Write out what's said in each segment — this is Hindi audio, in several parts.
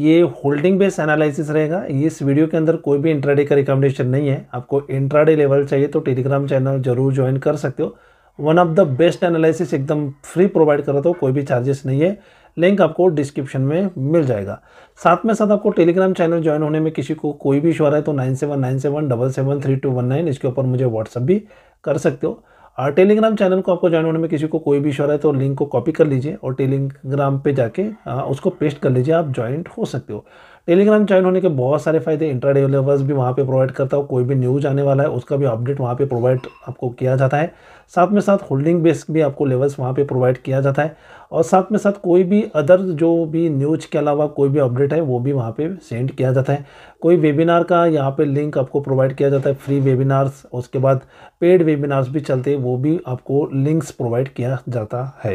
ये होल्डिंग बेस एनालिसिस रहेगा इस वीडियो के अंदर कोई भी इंट्राडे का रिकमेंडेशन नहीं है आपको इंट्राडे लेवल चाहिए तो टेलीग्राम चैनल जरूर ज्वाइन कर सकते हो one of the best analysis एकदम फ्री प्रोवाइड करा हो कोई भी चार्जेस नहीं है लिंक आपको डिस्क्रिप्शन में मिल जाएगा साथ में साथ आपको टेलीग्राम चैनल ज्वाइन होने में किसी को कोई भी इशू आ रहा है तो nine seven nine seven double seven three two one nine इसके ऊपर मुझे व्हाट्सअप भी कर सकते हो और टेलीग्राम चैनल को आपको ज्वाइन होने में किसी को कोई भी इशारा है तो लिंक को कॉपी कर लीजिए और टेलीग्राम पे जाके आ, उसको पेस्ट कर लीजिए आप ज्वाइंट हो सकते हो टेलीग्राम ज्वाइन होने के बहुत सारे फायदे इंट्रा डेवलपर्स भी वहाँ पे प्रोवाइड करता हो कोई भी न्यूज़ आने वाला है उसका भी अपडेट वहाँ पे प्रोवाइड आपको किया जाता है साथ में साथ होल्डिंग बेस भी आपको लेवल्स वहाँ पे प्रोवाइड किया जाता है और साथ में साथ कोई भी अदर जो भी न्यूज के अलावा कोई भी अपडेट है वो भी वहाँ पे सेंड किया जाता है कोई वेबिनार का यहाँ पे लिंक आपको प्रोवाइड किया जाता है फ्री वेबिनार्स उसके बाद पेड वेबिनार्स भी चलते हैं वो भी आपको लिंक्स प्रोवाइड किया जाता है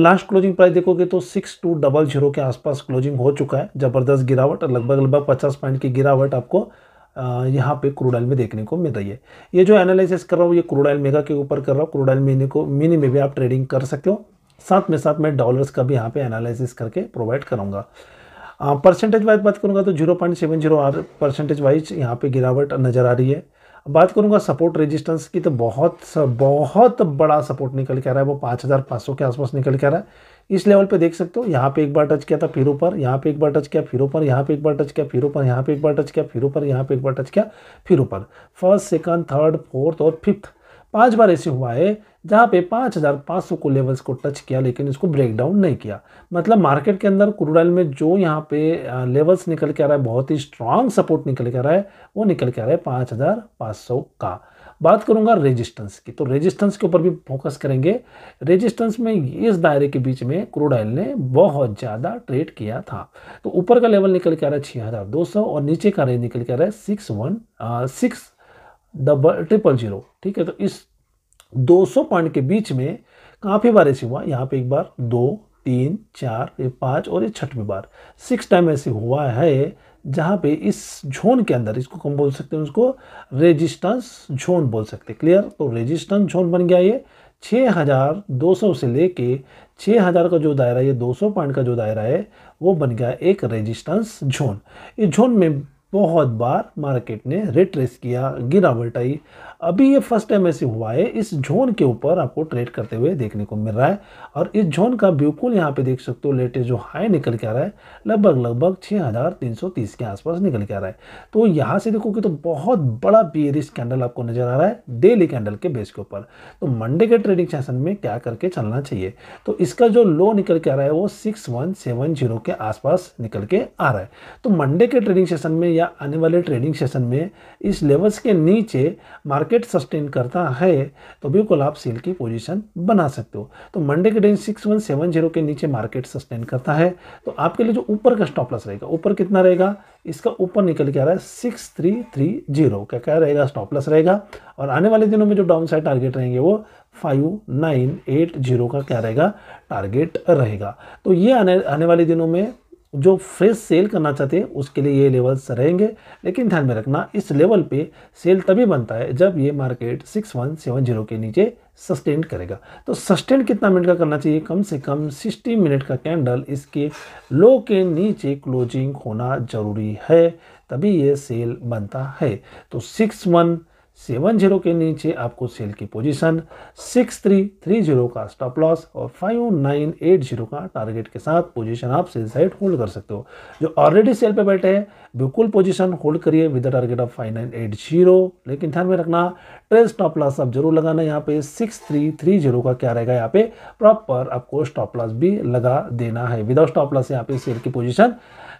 लास्ट क्लोजिंग प्राइस देखोगे तो सिक्स टू डबल जीरो के आसपास क्लोजिंग हो चुका है ज़बरदस्त गिरावट लगभग लगभग पचास पॉइंट की गिरावट आपको यहाँ पे क्रूड ऑयल में देखने को मिल रही है ये जो एनालिसिस कर रहा हूँ ये क्रूड ऑयल मेगा के ऊपर कर रहा हूँ क्रूड ऑयल मिनी को मिनी में भी आप ट्रेडिंग कर सकते हो साथ में साथ मैं डॉलर्स का भी यहाँ पे एनालिसिस करके प्रोवाइड करूँगा परसेंटेज वाइज बात करूँगा तो zero point seven zero or percentage wise यहाँ पे गिरावट नज़र आ रही है बात करूँगा सपोर्ट रेजिस्टेंस की तो बहुत बहुत बड़ा सपोर्ट निकल के आ रहा है वो पाँच हज़ार पाँच सौ के आसपास निकल के आ रहा है इस लेवल पे देख सकते हो यहाँ पे एक बार टच किया था फिर ऊपर यहाँ पे एक बार टच किया फिर ऊपर यहाँ पे एक बार टच किया फिर ऊपर यहाँ पे एक बार टच किया फिर ऊपर यहाँ पे एक बार टच किया फिर ऊपर फर्स्ट सेकंड थर्ड फोर्थ और फिफ्थ पाँच बार ऐसे हुआ है जहाँ पे 5,500 को लेवल्स को टच किया लेकिन इसको ब्रेक डाउन नहीं किया मतलब मार्केट के अंदर क्रूड ऑयल में जो यहाँ पे लेवल्स निकल के आ रहा है बहुत ही स्ट्रांग सपोर्ट निकल के आ रहा है वो निकल के आ रहा है 5,500 का बात करूंगा रेजिस्टेंस की तो रेजिस्टेंस के ऊपर भी फोकस करेंगे रेजिस्टेंस में इस दायरे के बीच में क्रूड ऑयल ने बहुत ज़्यादा ट्रेड किया था तो ऊपर का लेवल निकल के आ रहा है छः हज़ार दो सौ और नीचे का रेंज निकल के आ रहा है six one six double triple zero ठीक है तो इस 200 पॉइंट के बीच में काफ़ी बार ऐसे हुआ यहाँ पे एक बार दो तीन चार ये पाँच और ये छठवीं बार सिक्स टाइम ऐसे हुआ है जहाँ पे इस झोन के अंदर इसको कम बोल सकते हैं उसको रेजिस्टेंस झोन बोल सकते हैं क्लियर तो रेजिस्टेंस झोन बन गया ये 6200 से लेके 6000 का जो दायरा ये 200 पॉइंट का जो दायरा है वो बन गया एक रेजिस्टेंस झोन इस झोन में बहुत बार मार्केट ने रिट्रेस किया गिरावट आई अभी ये फर्स्ट टाइम ऐसे हुआ है इस जोन के ऊपर आपको ट्रेड करते हुए देखने को मिल रहा है और इस जोन का बिल्कुल यहाँ पे देख सकते हो लेटेस्ट जो हाई निकल के आ रहा है लगभग लगभग 6330 के आसपास निकल के आ रहा है तो यहाँ से देखो कि तो बहुत बड़ा बियरिश कैंडल आपको नज़र आ रहा है डेली कैंडल के बेस के ऊपर तो मंडे के ट्रेडिंग सेशन में क्या करके चलना चाहिए तो इसका जो लो निकल के आ रहा है वो सिक्स के आसपास निकल के आ रहा है तो मंडे के ट्रेडिंग सेशन में या आने वाले ट्रेडिंग सेशन में इस लेवल्स के नीचे मार्केट सस्टेन करता है तो बिल्कुल आप सेल की पोजीशन बना सकते हो तो मंडे के दिन सिक्स वन सेवन जीरो के नीचे मार्केट सस्टेन करता है तो आपके लिए जो ऊपर का स्टॉप लॉस रहेगा ऊपर कितना रहेगा इसका ऊपर निकल के आ रहा है सिक्स थ्री थ्री जीरो क्या क्या रहेगा स्टॉप लॉस रहेगा और आने वाले दिनों में जो डाउन साइड टारगेट रहेंगे वो फाइव नाइन एट जीरो का क्या रहेगा टारगेट रहेगा तो ये आने आने वाले दिनों में जो फ्रेश सेल करना चाहते हैं उसके लिए ये लेवल्स रहेंगे लेकिन ध्यान में रखना इस लेवल पे सेल तभी बनता है जब ये मार्केट 6170 के नीचे सस्टेन करेगा तो सस्टेन कितना मिनट का करना चाहिए कम से कम 60 मिनट का कैंडल इसके लो के नीचे क्लोजिंग होना ज़रूरी है तभी ये सेल बनता है तो सिक्स वन सेवन जीरो के नीचे आपको सेल की position six three three zero का स्टॉप लॉस और फाइव नाइन एट जीरो का टारगेट के साथ पोजीशन आप सेल साइड होल्ड कर सकते हो जो ऑलरेडी सेल पे बैठे हैं बिल्कुल पोजीशन होल्ड करिए with the target of five nine eight zero लेकिन ध्यान में रखना ट्रेल स्टॉप लॉस आप जरूर लगाना यहाँ पे सिक्स थ्री थ्री जीरो का क्या रहेगा यहाँ पे प्रॉपर आपको स्टॉप लॉस भी लगा देना है विदाउट स्टॉप लॉस यहाँ पे सेल की पोजिशन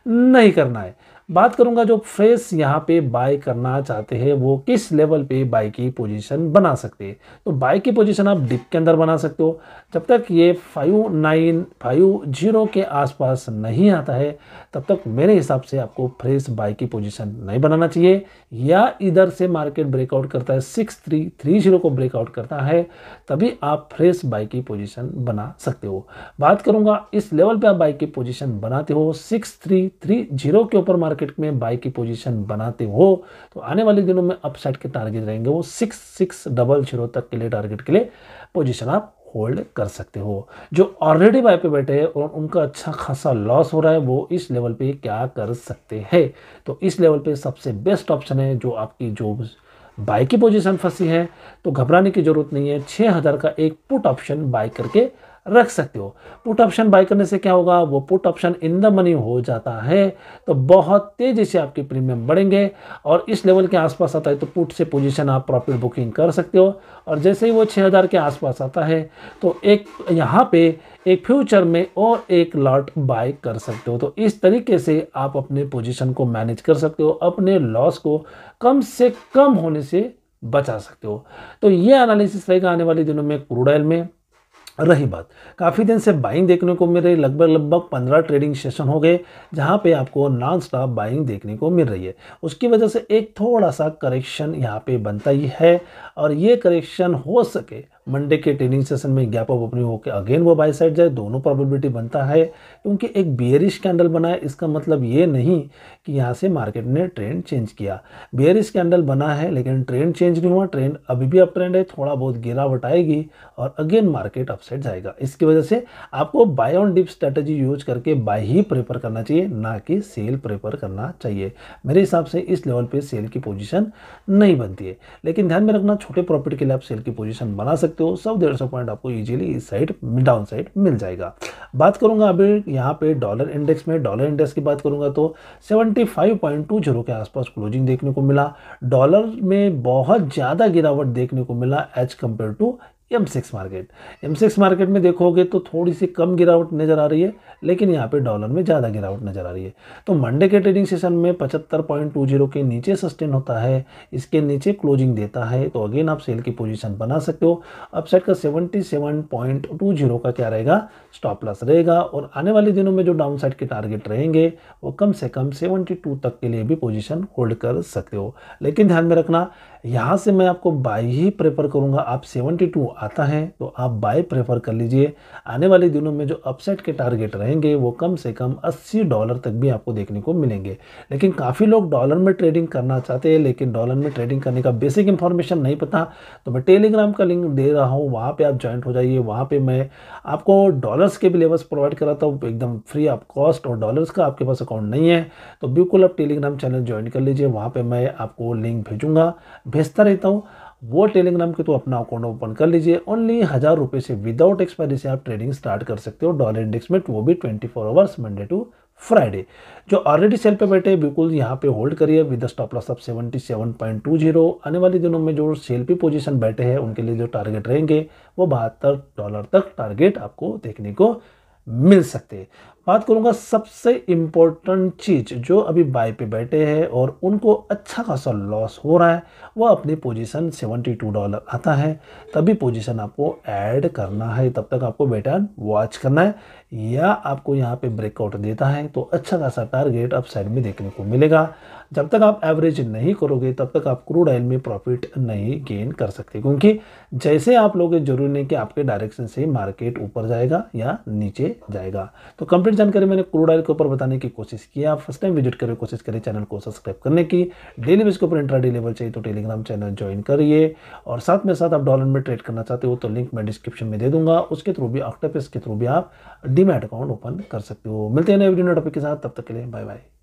नहीं करना है बात करूंगा जो फ्रेश यहाँ पे बाय करना चाहते हैं वो किस लेवल पे बाय की पोजीशन बना सकते हैं तो बाय की पोजीशन आप डिप के अंदर बना सकते हो जब तक ये फाइव नाइन फाइव जीरो के आसपास नहीं आता है तब तक मेरे हिसाब से आपको फ्रेश बाय की पोजीशन नहीं बनाना चाहिए या इधर से मार्केट ब्रेकआउट करता है सिक्स थ्री थ्री जीरो को ब्रेकआउट करता है तभी आप फ्रेश बाय की पोजीशन बना सकते हो बात करूँगा इस लेवल पर आप बाय की पोजिशन बनाते हो सिक्स थ्री थ्री जीरो के ऊपर मार्केट मार्केट में बाई की पोजीशन बनाते हो तो आने वाले दिनों में अपसाइड के टारगेट रहेंगे वो सिक्स सिक्स डबल जीरो तक के लिए टारगेट के लिए पोजीशन आप होल्ड कर सकते हो जो ऑलरेडी बाय पे बैठे हैं और उनका अच्छा खासा लॉस हो रहा है वो इस लेवल पे क्या कर सकते हैं तो इस लेवल पे सबसे बेस्ट ऑप्शन है जो आपकी जो बाय की पोजीशन फंसी है तो घबराने की ज़रूरत नहीं है हजार का एक पुट ऑप्शन बाय करके रख सकते हो पुट ऑप्शन बाय करने से क्या होगा वो put option in the money हो जाता है तो बहुत तेज़ी से आपके प्रीमियम बढ़ेंगे और इस लेवल के आसपास आता है तो पुट से पोजीशन आप प्रॉफिट बुकिंग कर सकते हो और जैसे ही वो 6000 के आसपास आता है तो एक यहाँ पे एक फ्यूचर में और एक लॉट बाय कर सकते हो तो इस तरीके से आप अपने पोजिशन को मैनेज कर सकते हो अपने लॉस को कम से कम होने से बचा सकते हो तो ये एनालिसिस रहेगा आने वाले दिनों में क्रूड ऑयल में रही बात काफ़ी दिन से बाइंग देखने को मिल रही लगभग लगभग पंद्रह ट्रेडिंग सेशन हो गए जहाँ पे आपको नॉन स्टॉप बाइंग देखने को मिल रही है उसकी वजह से एक थोड़ा सा करेक्शन यहाँ पे बनता ही है और ये करेक्शन हो सके मंडे के ट्रेनिंग सेशन में गैप अप ओपनिंग होकर अगेन वो बाई साइड जाए दोनों प्रॉबिलिटी बनता है क्योंकि एक बियरिश कैंडल बना है इसका मतलब ये नहीं कि यहाँ से मार्केट ने ट्रेंड चेंज किया बियरिश कैंडल बना है लेकिन ट्रेंड चेंज नहीं हुआ ट्रेंड अभी भी अप ट्रेंड है थोड़ा बहुत गिरावट आएगी और अगेन मार्केट अपसेट जाएगा इसकी वजह से आपको buy on dip strategy use करके बाय ही प्रेफर करना चाहिए ना कि सेल प्रेफर करना चाहिए मेरे हिसाब से इस लेवल पर सेल की पोजिशन नहीं बनती है लेकिन ध्यान में रखना छोटे प्रॉफिट के लिए आप सेल की पोजिशन बना सकते सकते हो सौ डेढ़ सौ पॉइंट आपको इजीली इस साइड डाउन साइड मिल जाएगा बात करूंगा अभी यहाँ पे डॉलर इंडेक्स में डॉलर इंडेक्स की बात करूंगा तो 75.20 के आसपास क्लोजिंग देखने को मिला डॉलर में बहुत ज़्यादा गिरावट देखने को मिला as compare to M six market M six market में देखोगे तो थोड़ी सी कम गिरावट नज़र आ रही है लेकिन यहाँ पे डॉलर में ज़्यादा गिरावट नज़र आ रही है तो मंडे के ट्रेडिंग सेशन में पचहत्तर पॉइंट टू जीरो के नीचे सस्टेन होता है इसके नीचे क्लोजिंग देता है तो अगेन आप सेल की पोजीशन बना सकते हो अपसाइड का seventy seven point two zero का क्या रहेगा स्टॉप लॉस रहेगा और आने वाले दिनों में जो डाउन साइड के टारगेट रहेंगे वो कम से कम सेवेंटी टू तक के लिए भी पोजिशन होल्ड कर सकते हो लेकिन ध्यान में रखना यहाँ से मैं आपको बाई ही प्रेफर करूँगा आप सेवेंटी टू आता है तो आप बाय प्रेफर कर लीजिए आने वाले दिनों में जो अपसेट के टारगेट रहेंगे वो कम से कम 80 डॉलर तक भी आपको देखने को मिलेंगे लेकिन काफ़ी लोग डॉलर में ट्रेडिंग करना चाहते हैं लेकिन डॉलर में ट्रेडिंग करने का बेसिक इन्फॉर्मेशन नहीं पता तो मैं टेलीग्राम का लिंक दे रहा हूँ वहाँ पर आप ज्वाइंट हो जाइए वहाँ पर मैं आपको डॉलर्स के भी लेवल्स प्रोवाइड कराता हूँ एकदम फ्री आप कॉस्ट और डॉलर्स का आपके पास अकाउंट नहीं है तो बिल्कुल आप टेलीग्राम चैनल ज्वाइन कर लीजिए वहाँ पर मैं आपको लिंक भेजूँगा भेजता रहता हूँ वो टेलीग्राम के तो अपना अकाउंट ओपन कर लीजिए ओनली हज़ार रुपये से विदाउट एक्सपायरी से आप ट्रेडिंग स्टार्ट कर सकते हो डॉलर इंडेक्स में वो भी twenty four hours Monday to Friday जो ऑलरेडी सेल पे बैठे बिल्कुल यहाँ पे होल्ड करिए with stop loss of seventy seven point two zero आने वाले दिनों में जो सेल पे पोजीशन बैठे हैं उनके लिए जो टारगेट रहेंगे वो बहत्तर डॉलर तक टारगेट आपको देखने को मिल सकते हैं बात करूँगा सबसे इम्पोर्टेंट चीज़ जो अभी बाय पे बैठे हैं और उनको अच्छा खासा लॉस हो रहा है वह अपनी पोजीशन 72 डॉलर आता है तभी पोजीशन आपको ऐड करना है तब तक आपको बैटर्न वॉच करना है या आपको यहाँ पे ब्रेकआउट देता है तो अच्छा खासा टारगेट आप साइड में देखने को मिलेगा जब तक आप एवरेज नहीं करोगे तब तक आप क्रूड ऑयल में प्रॉफिट नहीं गेन कर सकते क्योंकि जैसे आप लोगे जरूरी नहीं कि आपके डायरेक्शन से मार्केट ऊपर जाएगा या नीचे जाएगा तो कंप्लीट कंप्लीट जानकारी मैंने क्रूड ऑयल के ऊपर बताने की कोशिश की आप फर्स्ट टाइम विजिट करें कोशिश करें चैनल को सब्सक्राइब करने की डेली बेस के ऊपर इंट्रा डे लेवल चाहिए तो टेलीग्राम चैनल ज्वाइन करिए और साथ में साथ आप डॉलर में ट्रेड करना चाहते हो तो लिंक मैं डिस्क्रिप्शन में दे दूंगा उसके थ्रू भी ऑक्टेपेस के थ्रू भी आप डीमेट अकाउंट ओपन कर सकते हो मिलते हैं नए वीडियो टॉपिक के साथ तब तक के लिए बाय बाय